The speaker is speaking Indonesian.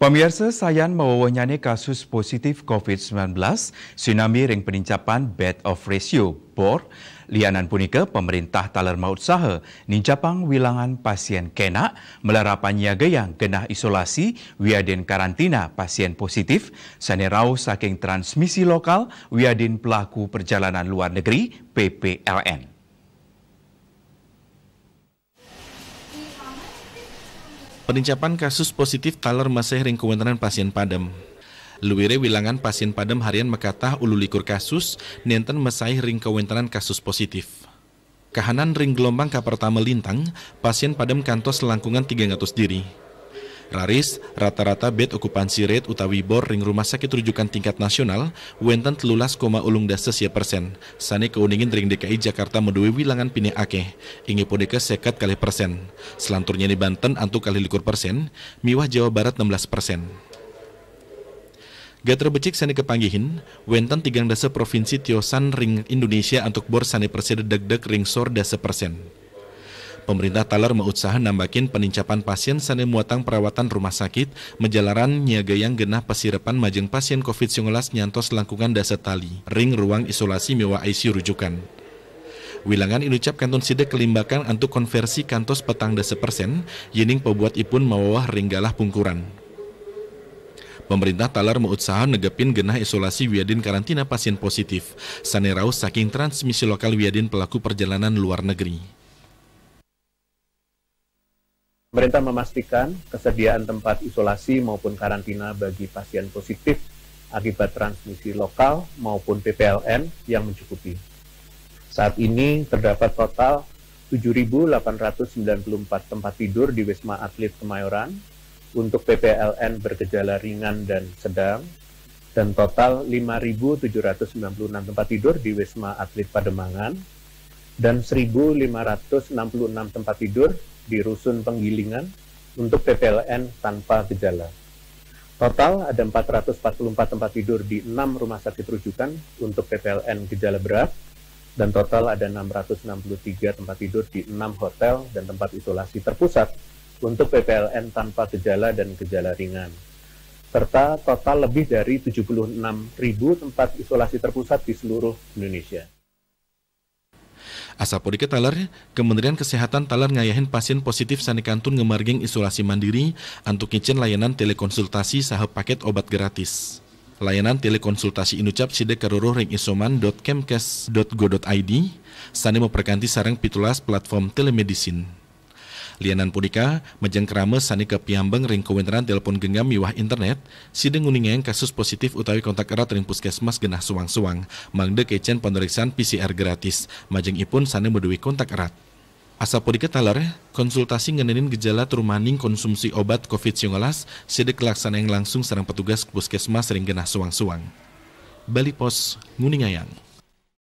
Pemirsa sayang membawa kasus positif COVID-19, tsunami ring penincapan bed of ratio, BOR, lianan punika pemerintah taler maut saha, nincapang wilangan pasien kena, melarapan nyaga yang genah isolasi, wiadin karantina pasien positif, sanirau saking transmisi lokal, wiadin pelaku perjalanan luar negeri, PPLN. Perincapan kasus positif Taler masih ring kewenangan pasien padam. Luwire wilangan pasien padam harian mekatah ulu likur kasus, nenten mesai ring kewenangan kasus positif. Kahanan ring gelombang kapertama lintang, pasien padam kantos langkungan 300 diri. Raris, rata-rata bed okupansi rate utawi bor ring rumah sakit rujukan tingkat nasional wenten telulas koma ulung dasa siap persen. Sani keuningin ring DKI Jakarta menduwe wilangan pini akeh, ingi sekat kali persen. Selanturnya di Banten antu kali likur persen, miwah Jawa Barat 16 persen. Gater becik sani kepanggihin, wenten tigang dasa provinsi Tiosan ring Indonesia antuk bor sani persen deg-deg ring sor dasa persen. Pemerintah Talar mengusaha nambakin penincapan pasien sana muatang perawatan rumah sakit menjalaran nyaga yang genah pasirepan majeng pasien COVID-19 nyantos langkungan dasa tali, ring ruang isolasi mewah ICU rujukan. Wilangan inucap kanton sidek kelimbakan untuk konversi kantos petang dasa persen, yining pebuat ipun mawawah ringgalah pungkuran. Pemerintah Talar mengusaha negepin genah isolasi wiadin karantina pasien positif. Sanerau saking transmisi lokal wiadin pelaku perjalanan luar negeri. Pemerintah memastikan kesediaan tempat isolasi maupun karantina bagi pasien positif akibat transmisi lokal maupun PPLN yang mencukupi. Saat ini terdapat total 7.894 tempat tidur di Wisma Atlet Kemayoran untuk PPLN bergejala ringan dan sedang dan total 5.796 tempat tidur di Wisma Atlet Pademangan dan 1.566 tempat tidur di Rusun Penggilingan untuk PPLN tanpa gejala. Total ada 444 tempat tidur di 6 rumah sakit rujukan untuk PPLN gejala berat dan total ada 663 tempat tidur di 6 hotel dan tempat isolasi terpusat untuk PPLN tanpa gejala dan gejala ringan. Serta total lebih dari 76.000 tempat isolasi terpusat di seluruh Indonesia. Asap Polri Talar, Kementerian Kesehatan Talar ngayahin pasien positif sanekantun ngemargeng isolasi mandiri untuk kitchen layanan telekonsultasi sahab paket obat gratis. Layanan telekonsultasi Inucap ucap karoro ring isoman.kemkes.go.id sani memperkanti sarang pitulas platform telemedicine. Lianan punika mejeng kerame sani ke piambeng ring kewenteran telepon genggam miwah internet sideng nguningeng kasus positif utawi kontak erat ring puskesmas genah suang-suang mangde kecen pemeriksaan PCR gratis majeng ipun sani medui kontak erat Asa punika taler konsultasi ngenenin gejala terumaning konsumsi obat COVID-19 sidek kelaksana yang langsung serang petugas puskesmas ring genah suang-suang Bali Pos Nguningayang